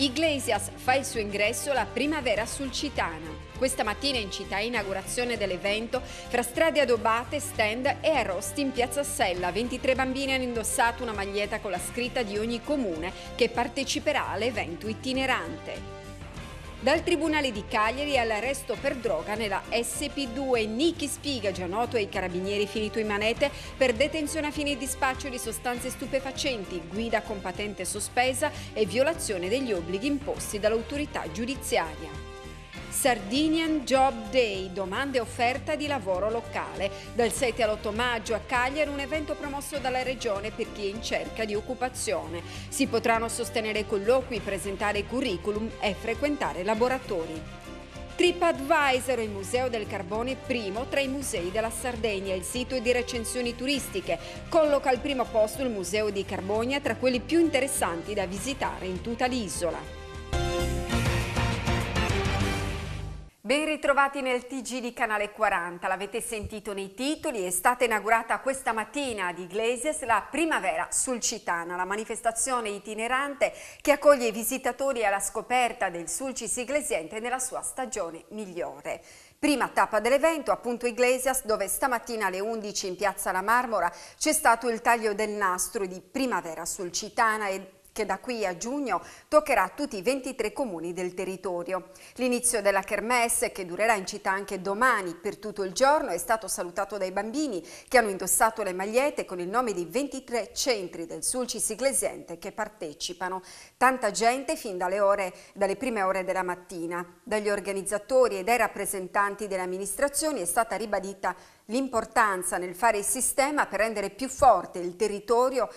Iglesias fa il suo ingresso la primavera sul sulcitana. Questa mattina in città inaugurazione dell'evento fra strade adobate, stand e arrosti in piazza Sella. 23 bambini hanno indossato una maglietta con la scritta di ogni comune che parteciperà all'evento itinerante. Dal Tribunale di Cagliari all'arresto per droga nella SP2, Niki Spiga, già noto ai carabinieri finito in manete, per detenzione a fine di spaccio di sostanze stupefacenti, guida con patente sospesa e violazione degli obblighi imposti dall'autorità giudiziaria. Sardinian Job Day, domande e offerta di lavoro locale. Dal 7 all'8 maggio a Cagliari un evento promosso dalla Regione per chi è in cerca di occupazione. Si potranno sostenere colloqui, presentare curriculum e frequentare laboratori. TripAdvisor, il Museo del Carbone primo tra i musei della Sardegna, il sito di recensioni turistiche, colloca al primo posto il Museo di Carbogna tra quelli più interessanti da visitare in tutta l'isola. Ben ritrovati nel TG di Canale 40, l'avete sentito nei titoli, è stata inaugurata questa mattina ad Iglesias la Primavera Sulcitana, la manifestazione itinerante che accoglie i visitatori alla scoperta del Sulcis Iglesiente nella sua stagione migliore. Prima tappa dell'evento, appunto Iglesias, dove stamattina alle 11 in Piazza La Marmora c'è stato il taglio del nastro di Primavera Sulcitana e che da qui a giugno toccherà tutti i 23 comuni del territorio. L'inizio della Kermesse, che durerà in città anche domani per tutto il giorno, è stato salutato dai bambini che hanno indossato le magliette con il nome di 23 centri del Sulcis Iglesiente che partecipano. Tanta gente fin dalle, ore, dalle prime ore della mattina. Dagli organizzatori e dai rappresentanti delle amministrazioni è stata ribadita l'importanza nel fare il sistema per rendere più forte il territorio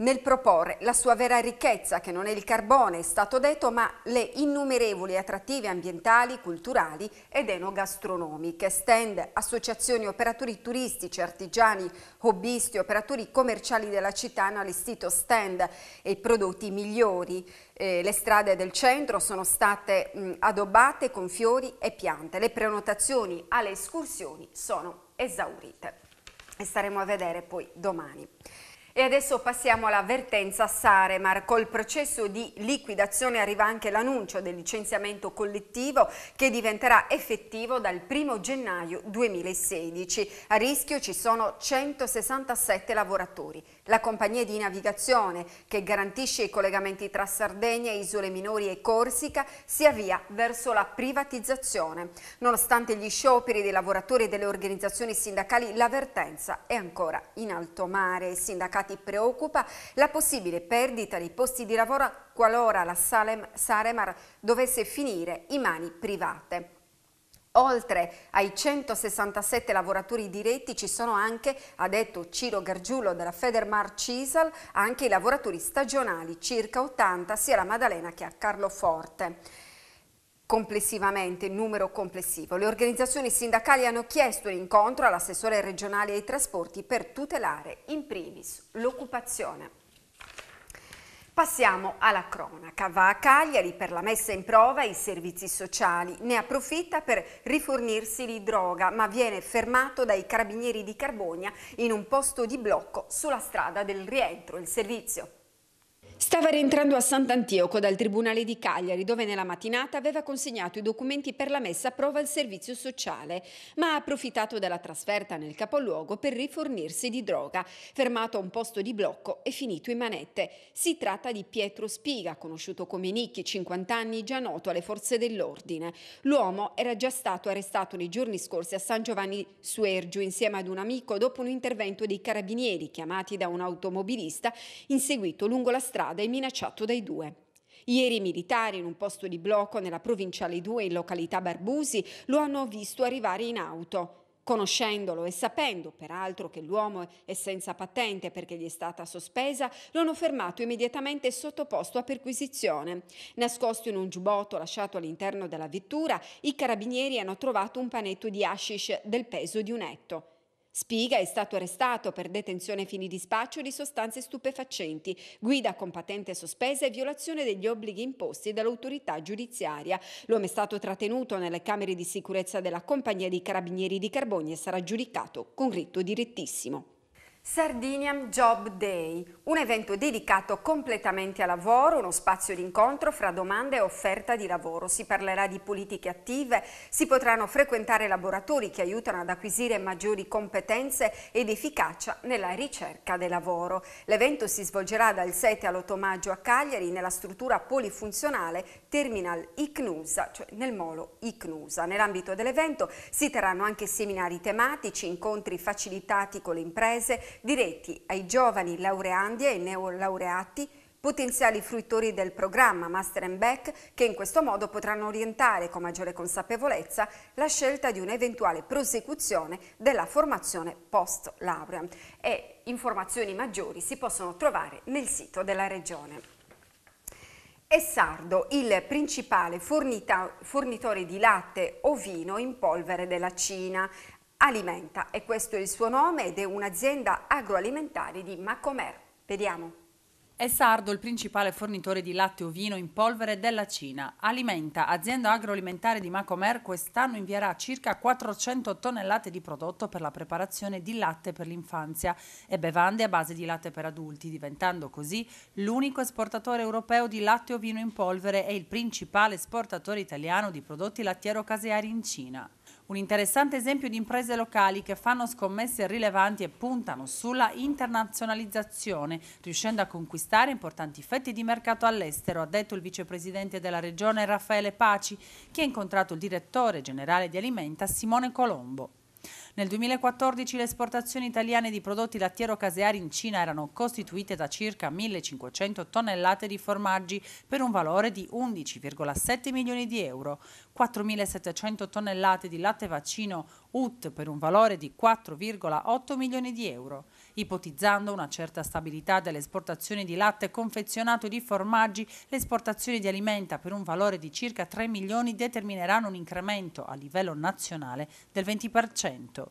nel proporre la sua vera ricchezza, che non è il carbone, è stato detto, ma le innumerevoli attrattive ambientali, culturali ed enogastronomiche. Stand, associazioni, operatori turistici, artigiani, hobbisti, operatori commerciali della città hanno allestito stand e prodotti migliori. Eh, le strade del centro sono state mh, adobate con fiori e piante. Le prenotazioni alle escursioni sono esaurite. E staremo a vedere poi domani. E adesso passiamo alla vertenza Saremar. Col processo di liquidazione arriva anche l'annuncio del licenziamento collettivo che diventerà effettivo dal 1 gennaio 2016. A rischio ci sono 167 lavoratori. La compagnia di navigazione che garantisce i collegamenti tra Sardegna, isole minori e Corsica si avvia verso la privatizzazione. Nonostante gli scioperi dei lavoratori e delle organizzazioni sindacali, l'avvertenza è ancora in alto mare. I sindacati preoccupa la possibile perdita dei posti di lavoro qualora la Salem, Saremar dovesse finire in mani private. Oltre ai 167 lavoratori diretti ci sono anche, ha detto Ciro Gargiulo della Federmar Cisal, anche i lavoratori stagionali, circa 80 sia alla Maddalena che a Carloforte complessivamente, numero complessivo. Le organizzazioni sindacali hanno chiesto l'incontro all'assessore regionale ai trasporti per tutelare in primis l'occupazione. Passiamo alla cronaca. Va a Cagliari per la messa in prova i servizi sociali. Ne approfitta per rifornirsi di droga, ma viene fermato dai carabinieri di Carbogna in un posto di blocco sulla strada del rientro. Il servizio Stava rientrando a Sant'Antioco dal Tribunale di Cagliari, dove nella mattinata aveva consegnato i documenti per la messa a prova al servizio sociale, ma ha approfittato della trasferta nel capoluogo per rifornirsi di droga, fermato a un posto di blocco e finito in manette. Si tratta di Pietro Spiga, conosciuto come Nicchi, 50 anni, già noto alle forze dell'ordine. L'uomo era già stato arrestato nei giorni scorsi a San Giovanni Suergio insieme ad un amico dopo un intervento dei carabinieri chiamati da un automobilista inseguito lungo la strada strada e minacciato dai due. Ieri i militari in un posto di blocco nella provinciale 2 in località Barbusi lo hanno visto arrivare in auto. Conoscendolo e sapendo peraltro che l'uomo è senza patente perché gli è stata sospesa, lo hanno fermato immediatamente e sottoposto a perquisizione. Nascosto in un giubbotto lasciato all'interno della vettura, i carabinieri hanno trovato un panetto di hashish del peso di un etto. Spiga è stato arrestato per detenzione fini di spaccio di sostanze stupefacenti, guida con patente sospesa e violazione degli obblighi imposti dall'autorità giudiziaria. L'uomo è stato trattenuto nelle camere di sicurezza della compagnia dei carabinieri di Carbogna e sarà giudicato con rito direttissimo. Sardinian Job Day, un evento dedicato completamente al lavoro, uno spazio di incontro fra domanda e offerta di lavoro. Si parlerà di politiche attive, si potranno frequentare laboratori che aiutano ad acquisire maggiori competenze ed efficacia nella ricerca del lavoro. L'evento si svolgerà dal 7 all'8 maggio a Cagliari nella struttura polifunzionale Terminal ICNUSA, cioè nel molo ICNUSA. Nell'ambito dell'evento si terranno anche seminari tematici, incontri facilitati con le imprese, diretti ai giovani laureandi e neolaureati potenziali fruitori del programma Master and Back che in questo modo potranno orientare con maggiore consapevolezza la scelta di un'eventuale prosecuzione della formazione post laurea e informazioni maggiori si possono trovare nel sito della Regione. Sardo, il principale fornitore di latte o vino in polvere della Cina, Alimenta e questo è il suo nome ed è un'azienda agroalimentare di Macomer. Vediamo. È Sardo il principale fornitore di latte ovino in polvere della Cina. Alimenta, azienda agroalimentare di Macomer, quest'anno invierà circa 400 tonnellate di prodotto per la preparazione di latte per l'infanzia e bevande a base di latte per adulti, diventando così l'unico esportatore europeo di latte ovino in polvere e il principale esportatore italiano di prodotti lattiero-caseari in Cina. Un interessante esempio di imprese locali che fanno scommesse rilevanti e puntano sulla internazionalizzazione, riuscendo a conquistare importanti fette di mercato all'estero, ha detto il vicepresidente della regione Raffaele Paci, che ha incontrato il direttore generale di Alimenta Simone Colombo. Nel 2014 le esportazioni italiane di prodotti lattiero-caseari in Cina erano costituite da circa 1.500 tonnellate di formaggi per un valore di 11,7 milioni di euro, 4.700 tonnellate di latte vaccino, UT per un valore di 4,8 milioni di euro, ipotizzando una certa stabilità delle esportazioni di latte confezionato e di formaggi, le esportazioni di alimenta per un valore di circa 3 milioni determineranno un incremento a livello nazionale del 20%.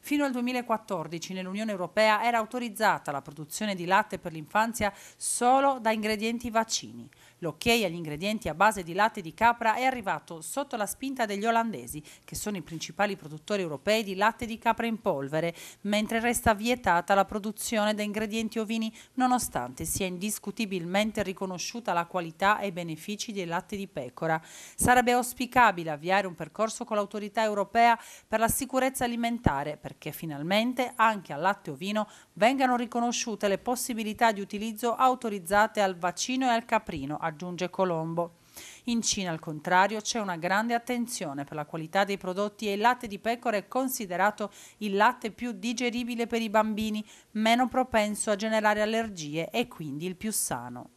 Fino al 2014 nell'Unione Europea era autorizzata la produzione di latte per l'infanzia solo da ingredienti vaccini. L'ok agli ingredienti a base di latte di capra è arrivato sotto la spinta degli olandesi, che sono i principali produttori europei di latte di capra in polvere, mentre resta vietata la produzione da ingredienti ovini, nonostante sia indiscutibilmente riconosciuta la qualità e i benefici del latte di pecora. Sarebbe auspicabile avviare un percorso con l'autorità europea per la sicurezza alimentare, perché finalmente anche al latte ovino vengano riconosciute le possibilità di utilizzo autorizzate al vaccino e al caprino, aggiunge Colombo. In Cina, al contrario, c'è una grande attenzione per la qualità dei prodotti e il latte di pecora è considerato il latte più digeribile per i bambini, meno propenso a generare allergie e quindi il più sano.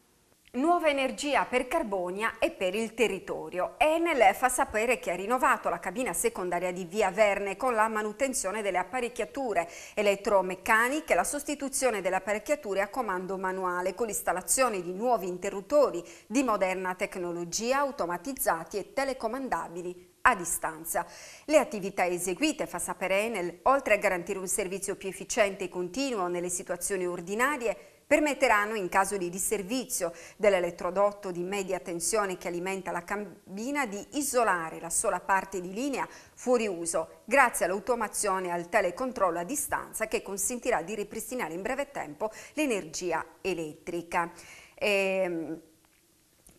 Nuova energia per Carbonia e per il territorio. Enel fa sapere che ha rinnovato la cabina secondaria di Via Verne con la manutenzione delle apparecchiature elettromeccaniche e la sostituzione delle apparecchiature a comando manuale con l'installazione di nuovi interruttori di moderna tecnologia automatizzati e telecomandabili a distanza. Le attività eseguite, fa sapere Enel, oltre a garantire un servizio più efficiente e continuo nelle situazioni ordinarie, permetteranno in caso di disservizio dell'elettrodotto di media tensione che alimenta la cabina di isolare la sola parte di linea fuori uso grazie all'automazione e al telecontrollo a distanza che consentirà di ripristinare in breve tempo l'energia elettrica. E, ehm,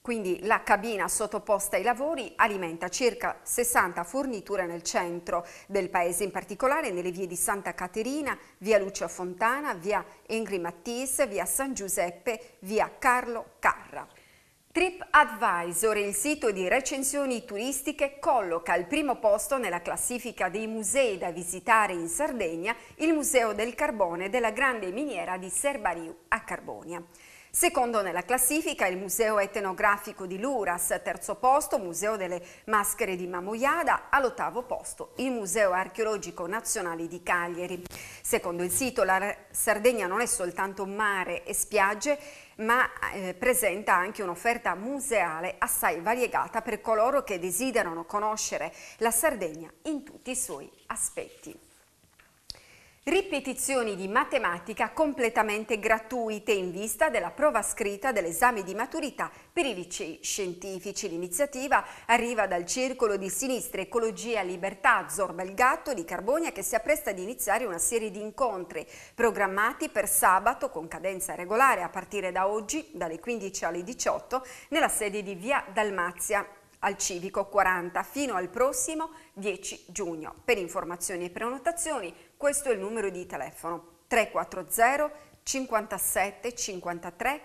quindi la cabina sottoposta ai lavori alimenta circa 60 forniture nel centro del paese, in particolare nelle vie di Santa Caterina, via Lucio Fontana, via Henry Matisse, via San Giuseppe, via Carlo Carra. TripAdvisor, il sito di recensioni turistiche, colloca al primo posto nella classifica dei musei da visitare in Sardegna il Museo del Carbone della grande miniera di Serbariu a Carbonia. Secondo nella classifica il Museo Etnografico di Luras, terzo posto Museo delle Maschere di Mamoiada, all'ottavo posto il Museo Archeologico Nazionale di Cagliari. Secondo il sito la Sardegna non è soltanto mare e spiagge, ma eh, presenta anche un'offerta museale assai variegata per coloro che desiderano conoscere la Sardegna in tutti i suoi aspetti. Ripetizioni di matematica completamente gratuite in vista della prova scritta dell'esame di maturità per i licei scientifici. L'iniziativa arriva dal circolo di sinistra Ecologia Libertà Zorba il Gatto di Carbonia che si appresta ad iniziare una serie di incontri programmati per sabato con cadenza regolare a partire da oggi dalle 15 alle 18 nella sede di Via Dalmazia al Civico 40 fino al prossimo 10 giugno. Per informazioni e prenotazioni questo è il numero di telefono 340 57 53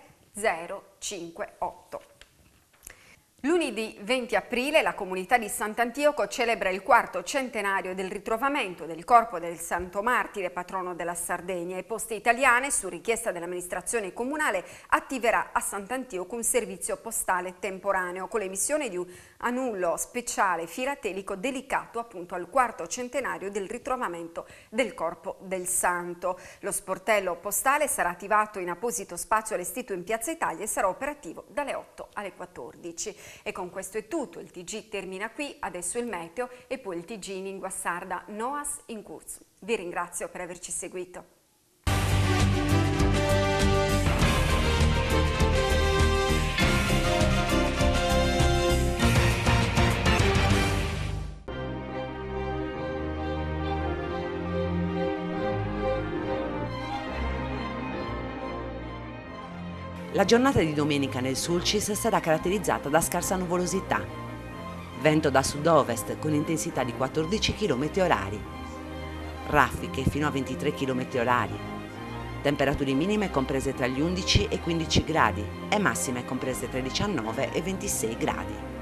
058. Lunedì 20 aprile la comunità di Sant'Antioco celebra il quarto centenario del ritrovamento del corpo del Santo Martire, patrono della Sardegna, e Poste Italiane, su richiesta dell'amministrazione comunale, attiverà a Sant'Antioco un servizio postale temporaneo con l'emissione di un anullo speciale filatelico dedicato appunto al quarto centenario del ritrovamento del corpo del Santo. Lo sportello postale sarà attivato in apposito spazio allestito in Piazza Italia e sarà operativo dalle 8 alle 14. E con questo è tutto, il TG termina qui, adesso il meteo e poi il TG in lingua sarda Noas in Curso. Vi ringrazio per averci seguito. La giornata di domenica nel Sulcis sarà caratterizzata da scarsa nuvolosità. Vento da sud-ovest con intensità di 14 km h Raffiche fino a 23 km h Temperature minime comprese tra gli 11 e 15 gradi e massime comprese tra i 19 e i 26 gradi.